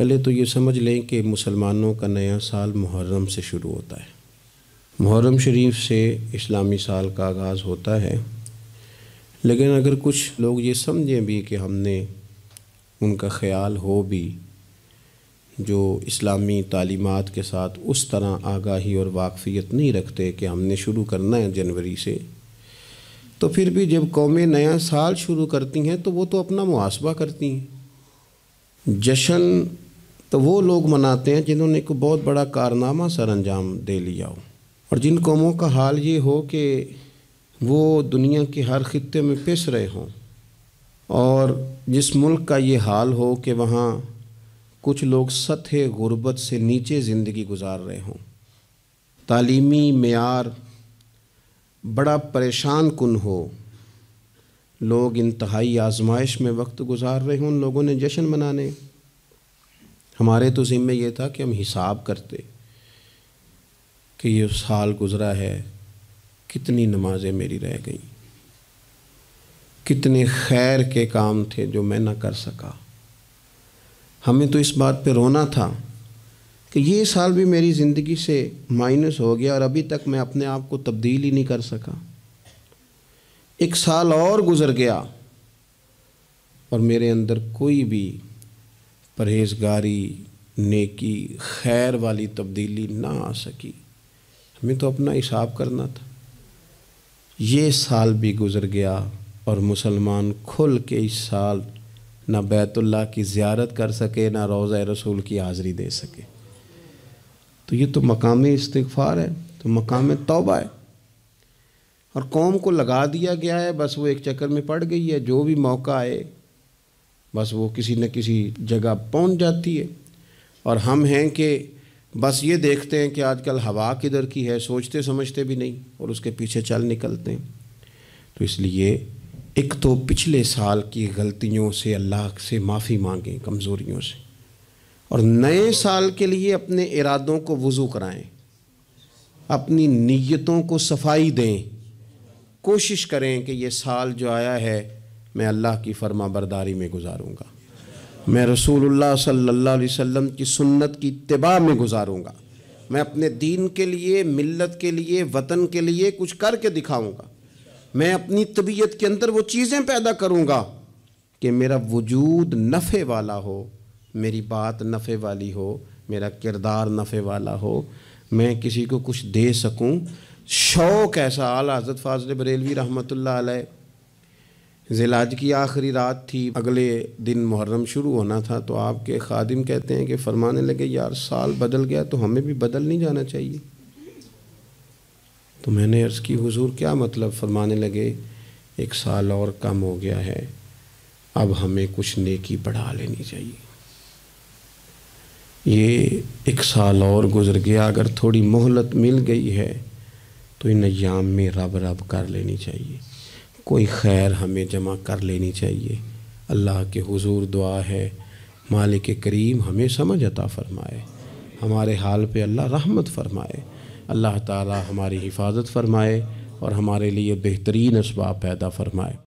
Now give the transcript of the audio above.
पहले तो ये समझ लें कि मुसलमानों का नया साल मुहर्रम से शुरू होता है मुहर्रम शरीफ से इस्लामी साल का आगाज़ होता है लेकिन अगर कुछ लोग ये समझें भी कि हमने उनका ख्याल हो भी जो इस्लामी तालीमात के साथ उस तरह आगाही और वाकफियत नहीं रखते कि हमने शुरू करना है जनवरी से तो फिर भी जब कौमें नया साल शुरू करती हैं तो वो तो अपना मुआसबा करती हैं जशन तो वो लोग मनाते हैं जिन्होंने को बहुत बड़ा कारनामा सर अंजाम दे लिया हो और जिन कौमों का हाल ये हो कि वो दुनिया के हर खत्े में पिस रहे हों और जिस मुल्क का ये हाल हो कि वहाँ कुछ लोग सतह गुरबत से नीचे ज़िंदगी गुजार रहे हों तलीमी मैार बड़ा परेशान कन हो लोग इंतहाई आजमाइश में वक्त गुजार रहे हों उन लोगों ने जश्न मनाने हमारे तो जिम्मे ये था कि हम हिसाब करते कि ये साल गुज़रा है कितनी नमाजें मेरी रह गई कितने खैर के काम थे जो मैं ना कर सका हमें तो इस बात पे रोना था कि ये साल भी मेरी ज़िंदगी से माइनस हो गया और अभी तक मैं अपने आप को तब्दील ही नहीं कर सका एक साल और गुज़र गया और मेरे अंदर कोई भी परहेजगारी नेकी खैर वाली तब्दीली ना आ सकी हमें तो अपना हिसाब करना था ये साल भी गुज़र गया और मुसलमान खुल के इस साल ना बैतुल्ला की ज़्यारत कर सके ना रोज़ा रसूल की हाज़री दे सके तो ये तो मकाम इस्तफ़ार है तो मकाम तौबा है और कौम को लगा दिया गया है बस वो एक चक्कर में पड़ गई है जो भी मौका आए बस वो किसी न किसी जगह पहुंच जाती है और हम हैं कि बस ये देखते हैं कि आजकल हवा किधर की है सोचते समझते भी नहीं और उसके पीछे चल निकलते हैं तो इसलिए एक तो पिछले साल की गलतियों से अल्लाह से माफ़ी मांगें कमज़ोरियों से और नए साल के लिए अपने इरादों को वज़ू कराएं अपनी नीयतों को सफाई दें कोशिश करें कि ये साल जो आया है मैं अल्लाह की फर्मा बरदारी में गुजारूँगा मैं रसूलुल्लाह सल्लल्लाहु अलैहि वसल्लम की सुन्नत की तबाह में गुजारूँगा मैं अपने दीन के लिए मिल्लत के लिए वतन के लिए कुछ करके दिखाऊँगा मैं अपनी तबीयत के अंदर वो चीज़ें पैदा करूँगा कि मेरा वजूद नफ़े वाला हो मेरी बात नफ़े वाली हो मेरा किरदार नफ़े वाला हो मैं किसी को कुछ दे सकूँ शौक़ ऐसा आला हज़रत फाजल बरेलवी रहमतुल्लाह अलैह जिलाज की आखिरी रात थी अगले दिन मुहर्रम शुरू होना था तो आपके खादिम कहते हैं कि फरमाने लगे यार साल बदल गया तो हमें भी बदल नहीं जाना चाहिए तो मैंने अर्ज़ की हुजूर क्या मतलब फरमाने लगे एक साल और कम हो गया है अब हमें कुछ नेकी बढ़ा लेनी चाहिए ये एक साल और गुज़र गया अगर थोड़ी मोहलत मिल गई है तो इन अयाम में रब रब कर लेनी चाहिए कोई खैर हमें जमा कर लेनी चाहिए अल्लाह के हुजूर दुआ है मालिक करीम हमें समझ अता फ़रमाए हमारे हाल पे अल्लाह रहमत फ़रमाए अल्लाह ताला हमारी हिफाजत फ़रमाए और हमारे लिए बेहतरीन इसबाब पैदा फ़रमाए